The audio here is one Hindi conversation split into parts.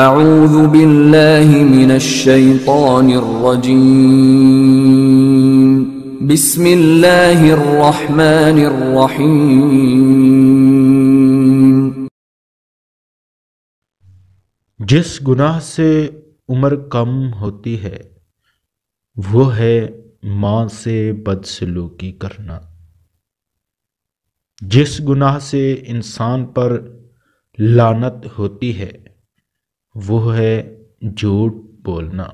أعوذ بالله من الشيطان الرجيم بسم الله الرحمن الرحيم जिस गुनाह से उम्र कम होती है वो है माँ से बदसलूकी करना जिस गुनाह से इंसान पर लानत होती है वो है झूठ बोलना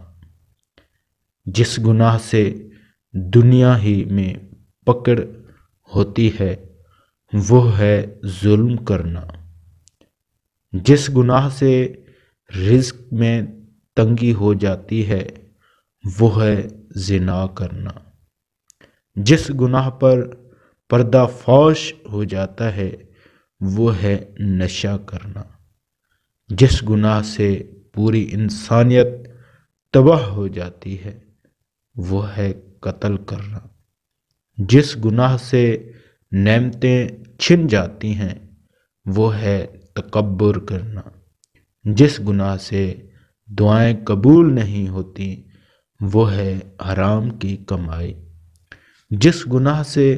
जिस गुनाह से दुनिया ही में पकड़ होती है वो है जुल्म करना जिस गुनाह से रिज्क में तंगी हो जाती है वो है जिना करना जिस गुनाह पर पर्दाफाश हो जाता है वो है नशा करना जिस गुनाह से पूरी इंसानियत तबाह हो जाती है वो है कत्ल करना जिस गुनाह से नेमतें छिन जाती हैं वो है तकबर करना जिस गुनाह से दुआएं कबूल नहीं होती वो है हराम की कमाई जिस गुनाह से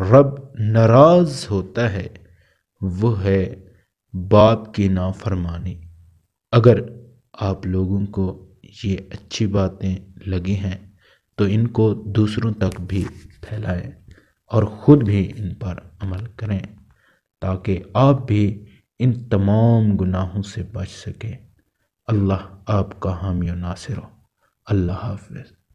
रब नाराज़ होता है वो है बाप की नाफरमानी अगर आप लोगों को ये अच्छी बातें लगी हैं तो इनको दूसरों तक भी फैलाएं और ख़ुद भी इन पर अमल करें ताकि आप भी इन तमाम गुनाहों से बच सकें अल्लाह आपका हामी नासिर हो अल्लाह हाफिज़